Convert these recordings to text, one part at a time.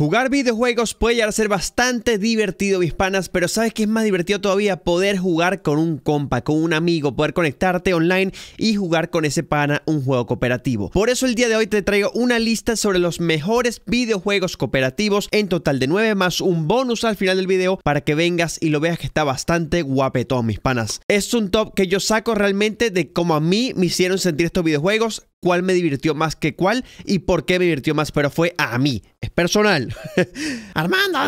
Jugar videojuegos puede llegar a ser bastante divertido, mis panas, pero sabes qué es más divertido todavía poder jugar con un compa, con un amigo, poder conectarte online y jugar con ese pana un juego cooperativo. Por eso el día de hoy te traigo una lista sobre los mejores videojuegos cooperativos, en total de 9 más un bonus al final del video para que vengas y lo veas que está bastante guapetón, mis panas. Es un top que yo saco realmente de cómo a mí me hicieron sentir estos videojuegos cuál me divirtió más que cuál y por qué me divirtió más, pero fue a mí, es personal. Armando,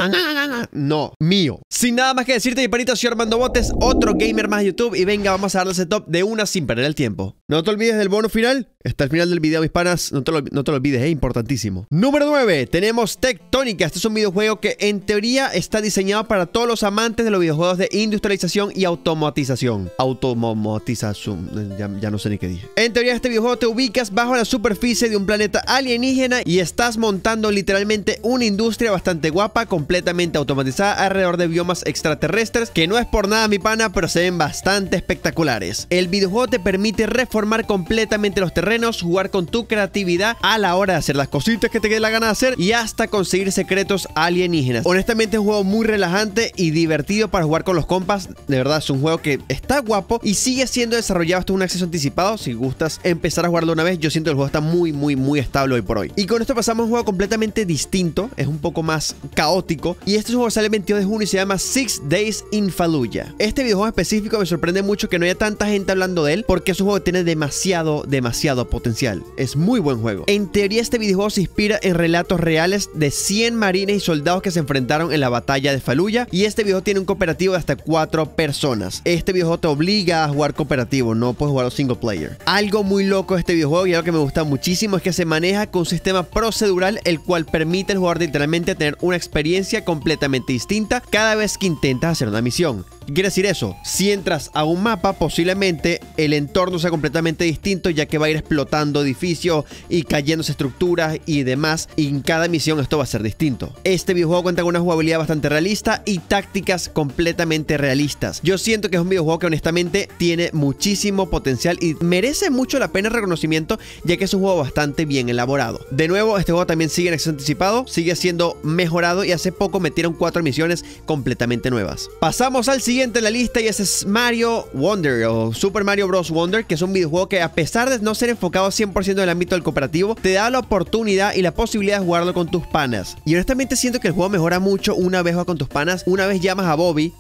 no, mío. Sin nada más que decirte, mi panita, soy Armando Botes, otro gamer más de YouTube y venga, vamos a darle ese top de una sin perder el tiempo. No te olvides del bono final, hasta el final del video, mis panas, no te lo, olvides, es importantísimo. Número 9, tenemos Tectónica, este es un videojuego que en teoría está diseñado para todos los amantes de los videojuegos de industrialización y automatización. Automatización, ya, ya no sé ni qué dije. En teoría este videojuego te ubica bajo la superficie de un planeta alienígena y estás montando literalmente una industria bastante guapa, completamente automatizada alrededor de biomas extraterrestres, que no es por nada mi pana, pero se ven bastante espectaculares. El videojuego te permite reformar completamente los terrenos, jugar con tu creatividad a la hora de hacer las cositas que te quede la gana de hacer y hasta conseguir secretos alienígenas. Honestamente es un juego muy relajante y divertido para jugar con los compas, de verdad es un juego que está guapo y sigue siendo desarrollado hasta un acceso anticipado, si gustas empezar a jugarlo una vez yo siento que el juego está muy, muy, muy estable hoy por hoy. Y con esto pasamos a un juego completamente distinto, es un poco más caótico. Y este juego sale el 22 de junio y se llama Six Days in Fallujah. Este videojuego específico me sorprende mucho que no haya tanta gente hablando de él, porque es un juego que tiene demasiado, demasiado potencial. Es muy buen juego. En teoría, este videojuego se inspira en relatos reales de 100 marines y soldados que se enfrentaron en la batalla de Fallujah. Y este videojuego tiene un cooperativo de hasta 4 personas. Este videojuego te obliga a jugar cooperativo, no puedes jugar a single player. Algo muy loco este videojuego y algo que me gusta muchísimo es que se maneja con un sistema procedural el cual permite al jugador literalmente tener una experiencia completamente distinta cada vez que intentas hacer una misión. ¿Qué quiere decir eso? Si entras a un mapa, posiblemente el entorno sea completamente distinto, ya que va a ir explotando edificios y cayéndose estructuras y demás. Y en cada misión esto va a ser distinto. Este videojuego cuenta con una jugabilidad bastante realista y tácticas completamente realistas. Yo siento que es un videojuego que honestamente tiene muchísimo potencial y merece mucho la pena el reconocimiento ya que es un juego bastante bien elaborado. De nuevo, este juego también sigue en acceso anticipado, sigue siendo mejorado y hace poco metieron cuatro misiones completamente nuevas. Pasamos al siguiente en la lista y ese es Mario Wonder o Super Mario Bros. Wonder, que es un videojuego que a pesar de no ser enfocado 100% en el ámbito del cooperativo, te da la oportunidad y la posibilidad de jugarlo con tus panas. Y honestamente siento que el juego mejora mucho una vez va con tus panas, una vez llamas a Bobby,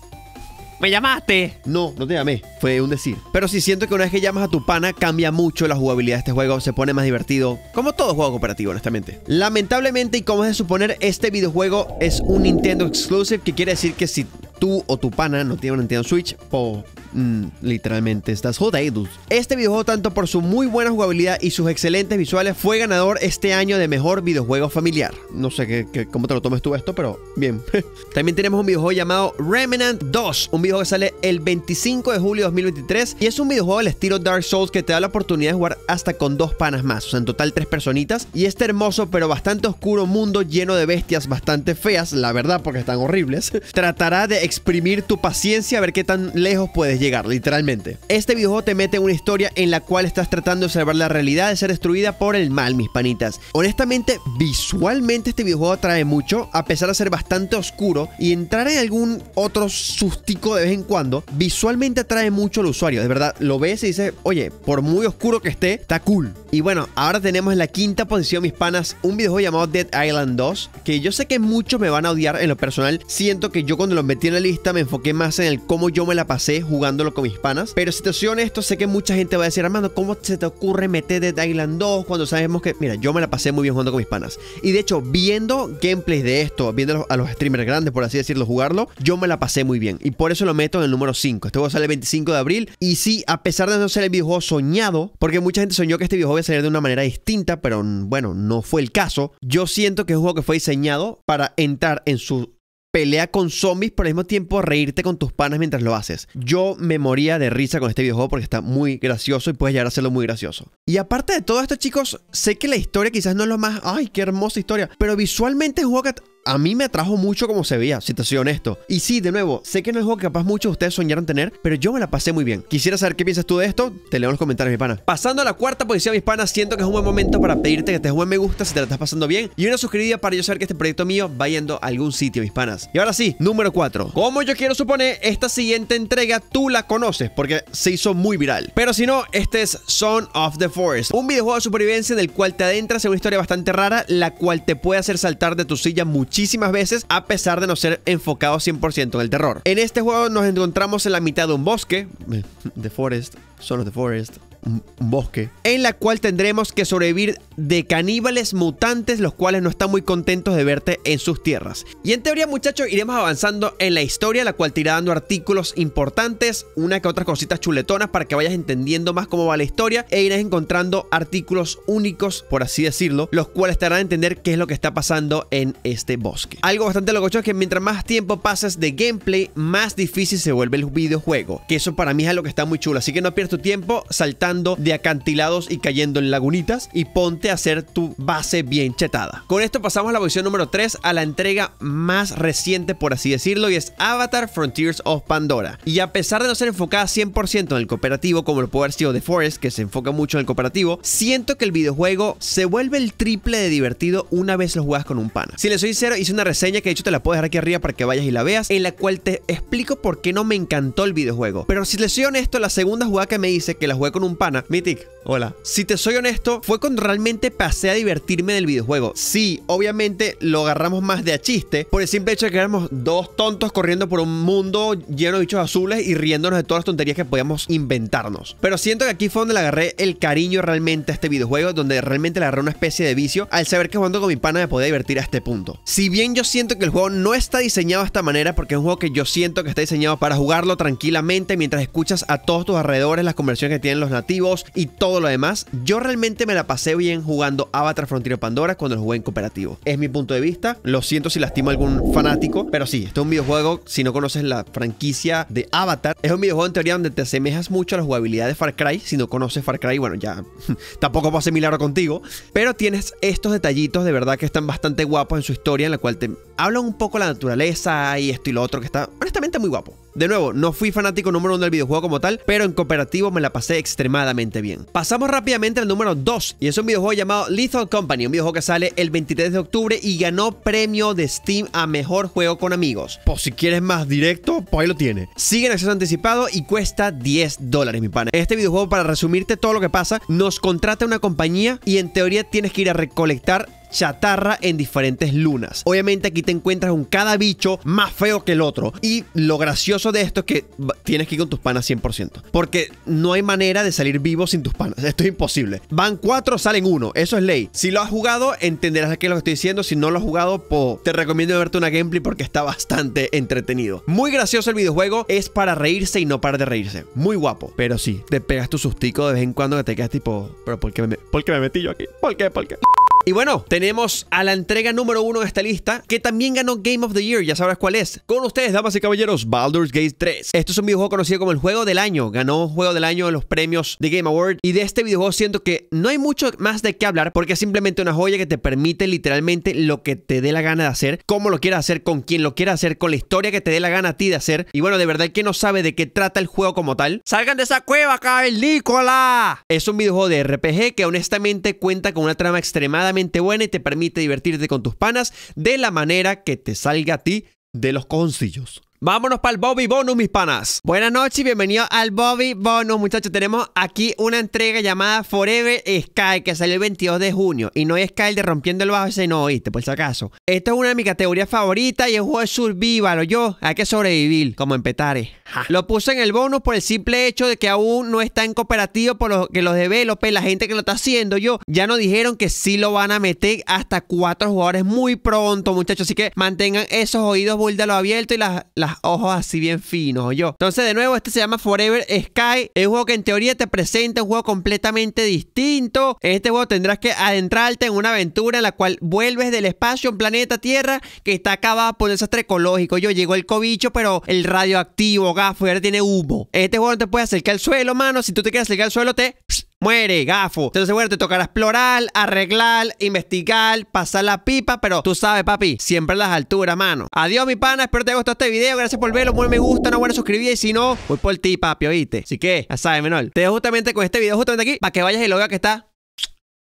me llamaste. No, no te llamé. Fue un decir. Pero sí siento que una vez que llamas a tu pana, cambia mucho la jugabilidad de este juego. Se pone más divertido. Como todo juego cooperativo, honestamente. Lamentablemente, y como es de suponer, este videojuego es un Nintendo Exclusive. Que quiere decir que si tú o tu pana no tiene un Nintendo Switch, po, Mm, literalmente estás jodidos. Este videojuego, tanto por su muy buena jugabilidad y sus excelentes visuales, fue ganador este año de mejor videojuego familiar. No sé qué, cómo te lo tomes tú esto, pero bien. También tenemos un videojuego llamado Remnant 2, un videojuego que sale el 25 de julio de 2023 y es un videojuego al estilo Dark Souls que te da la oportunidad de jugar hasta con dos panas más, o sea, en total tres personitas. Y este hermoso pero bastante oscuro mundo lleno de bestias bastante feas, la verdad, porque están horribles, tratará de exprimir tu paciencia a ver qué tan lejos puedes llegar llegar, literalmente. Este videojuego te mete en una historia en la cual estás tratando de salvar la realidad de ser destruida por el mal, mis panitas. Honestamente, visualmente este videojuego atrae mucho, a pesar de ser bastante oscuro y entrar en algún otro sustico de vez en cuando, visualmente atrae mucho al usuario, de verdad, lo ves y dices, oye, por muy oscuro que esté, está cool. Y bueno, ahora tenemos en la quinta posición, mis panas, un videojuego llamado Dead Island 2, que yo sé que muchos me van a odiar en lo personal, siento que yo cuando lo metí en la lista me enfoqué más en el cómo yo me la pasé jugando jugándolo con mis panas. Pero situación esto, sé que mucha gente va a decir, Armando, ¿cómo se te ocurre meter de Island 2 cuando sabemos que, mira, yo me la pasé muy bien jugando con mis panas? Y de hecho, viendo gameplays de esto, viendo a los streamers grandes, por así decirlo, jugarlo, yo me la pasé muy bien. Y por eso lo meto en el número 5. Este juego sale el 25 de abril. Y sí, a pesar de no ser el videojuego soñado, porque mucha gente soñó que este videojuego iba a salir de una manera distinta, pero mm, bueno, no fue el caso. Yo siento que es un juego que fue diseñado para entrar en su pelea con zombies, pero al mismo tiempo reírte con tus panas mientras lo haces. Yo me moría de risa con este videojuego porque está muy gracioso y puedes llegar a hacerlo muy gracioso. Y aparte de todo esto, chicos, sé que la historia quizás no es lo más. ¡Ay, qué hermosa historia! Pero visualmente es que a mí me atrajo mucho como se veía, si te soy honesto. Y sí, de nuevo, sé que no es juego que capaz muchos de ustedes soñaron tener, pero yo me la pasé muy bien. Quisiera saber qué piensas tú de esto, te leo en los comentarios, mi panas. Pasando a la cuarta posición, mis panas, siento que es un buen momento para pedirte que te des me gusta si te la estás pasando bien y una suscribida para yo saber que este proyecto mío va yendo a algún sitio, mis panas. Y ahora sí, número 4. Como yo quiero suponer, esta siguiente entrega tú la conoces porque se hizo muy viral. Pero si no, este es Son of the Forest, un videojuego de supervivencia en el cual te adentras en una historia bastante rara, la cual te puede hacer saltar de tu silla mucho muchísimas veces a pesar de no ser enfocado 100% en el terror. En este juego nos encontramos en la mitad de un bosque, The Forest, son of The Forest, un bosque, en la cual tendremos que sobrevivir de caníbales mutantes, los cuales no están muy contentos de verte en sus tierras. Y en teoría, muchachos, iremos avanzando en la historia, la cual te irá dando artículos importantes, una que otras cositas chuletonas para que vayas entendiendo más cómo va la historia e irás encontrando artículos únicos, por así decirlo, los cuales te harán entender qué es lo que está pasando en este bosque. Algo bastante loco es que mientras más tiempo pases de gameplay, más difícil se vuelve el videojuego, que eso para mí es algo que está muy chulo, así que no pierdas tu tiempo saltando de acantilados y cayendo en lagunitas y ponte a hacer tu base bien chetada. Con esto pasamos a la posición número 3, a la entrega más reciente por así decirlo y es Avatar Frontiers of Pandora. Y a pesar de no ser enfocada 100% en el cooperativo como lo puede haber sido The Forest, que se enfoca mucho en el cooperativo, siento que el videojuego se vuelve el triple de divertido una vez lo juegas con un pana. Si les soy sincero, hice una reseña que de hecho te la puedo dejar aquí arriba para que vayas y la veas, en la cual te explico por qué no me encantó el videojuego. Pero si les soy honesto, la segunda jugada que me hice, que la jugué con un campana, Mythic. Hola. Si te soy honesto, fue cuando realmente pasé a divertirme del videojuego. Sí, obviamente lo agarramos más de a chiste, por el simple hecho de que éramos dos tontos corriendo por un mundo lleno de bichos azules y riéndonos de todas las tonterías que podíamos inventarnos. Pero siento que aquí fue donde le agarré el cariño realmente a este videojuego, donde realmente le agarré una especie de vicio al saber que jugando con mi pana me podía divertir a este punto. Si bien yo siento que el juego no está diseñado de esta manera, porque es un juego que yo siento que está diseñado para jugarlo tranquilamente mientras escuchas a todos tus alrededores las conversiones que tienen los nativos y todo lo demás, yo realmente me la pasé bien jugando Avatar Frontier Pandora cuando lo jugué en cooperativo. Es mi punto de vista, lo siento si lastimo a algún fanático, pero sí, este es un videojuego, si no conoces la franquicia de Avatar, es un videojuego en teoría donde te asemejas mucho a la jugabilidad de Far Cry, si no conoces Far Cry, bueno, ya tampoco puedo ser contigo, pero tienes estos detallitos de verdad que están bastante guapos en su historia, en la cual te hablan un poco la naturaleza y esto y lo otro, que está honestamente muy guapo. De nuevo, no fui fanático número uno del videojuego como tal, pero en cooperativo me la pasé extremadamente bien. Pasamos rápidamente al número 2, y es un videojuego llamado Lethal Company, un videojuego que sale el 23 de octubre y ganó premio de Steam a mejor juego con amigos. Pues si quieres más directo, pues ahí lo tiene. Sigue en acceso anticipado y cuesta 10 dólares, mi pana. Este videojuego, para resumirte todo lo que pasa, nos contrata una compañía y en teoría tienes que ir a recolectar chatarra en diferentes lunas. Obviamente aquí te encuentras un cada bicho más feo que el otro. Y lo gracioso de esto es que tienes que ir con tus panas 100%. Porque no hay manera de salir vivo sin tus panas. Esto es imposible. Van cuatro, salen uno. Eso es ley. Si lo has jugado, entenderás que lo que estoy diciendo. Si no lo has jugado, te recomiendo verte una gameplay porque está bastante entretenido. Muy gracioso el videojuego. Es para reírse y no para de reírse. Muy guapo. Pero sí, te pegas tu sustico de vez en cuando que te quedas tipo, pero ¿por qué me, ¿por qué me metí yo aquí? ¿Por qué? ¿Por qué? Y bueno, tenemos a la entrega número uno de esta lista, que también ganó Game of the Year, ya sabrás cuál es. Con ustedes, damas y caballeros, Baldur's Gate 3. Esto es un videojuego conocido como el juego del año. Ganó juego del año en los premios de Game Award. Y de este videojuego siento que no hay mucho más de qué hablar, porque es simplemente una joya que te permite literalmente lo que te dé la gana de hacer, cómo lo quieras hacer, con quién lo quieras hacer, con la historia que te dé la gana a ti de hacer. Y bueno, de verdad que no sabe de qué trata el juego como tal. ¡Salgan de esa cueva, Nicola. Es un videojuego de RPG que honestamente cuenta con una trama extremadamente buena y te permite divertirte con tus panas de la manera que te salga a ti de los cojoncillos. Vámonos para el Bobby Bonus, mis panas. Buenas noches y bienvenidos al Bobby Bonus, muchachos. Tenemos aquí una entrega llamada Forever Sky que salió el 22 de junio. Y no es Sky de Rompiendo el Bajo, ese no oíste, por si acaso. Esta es una de mis categorías favoritas y es un juego de survival yo. Hay que sobrevivir, como en Petare. Lo puse en el bonus por el simple hecho de que aún no está en cooperativo por lo que los developers, la gente que lo está haciendo yo, ya nos dijeron que sí lo van a meter hasta cuatro jugadores muy pronto, muchachos. Así que mantengan esos oídos búldalos abiertos y las ojos así bien finos, yo. Entonces, de nuevo, este se llama Forever Sky. Es un juego que en teoría te presenta un juego completamente distinto. En este juego tendrás que adentrarte en una aventura en la cual vuelves del espacio un planeta Tierra que está acabado por un desastre ecológico. Yo llegó el cobicho, pero el radioactivo, gafo, y ahora tiene humo. este juego no te puede acercar al suelo, mano. Si tú te quieres acercar al suelo, te muere, gafo. Entonces, bueno, te tocará explorar, arreglar, investigar, pasar la pipa, pero tú sabes, papi, siempre a las alturas, mano. Adiós, mi pana, espero te haya gustado este video, gracias por verlo, Muy me gusta, no buena suscribida. y si no, voy por ti, papi, oíste. Así que, ya sabes, menor, te dejo justamente con este video justamente aquí para que vayas y lo veas que está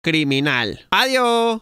criminal. Adiós.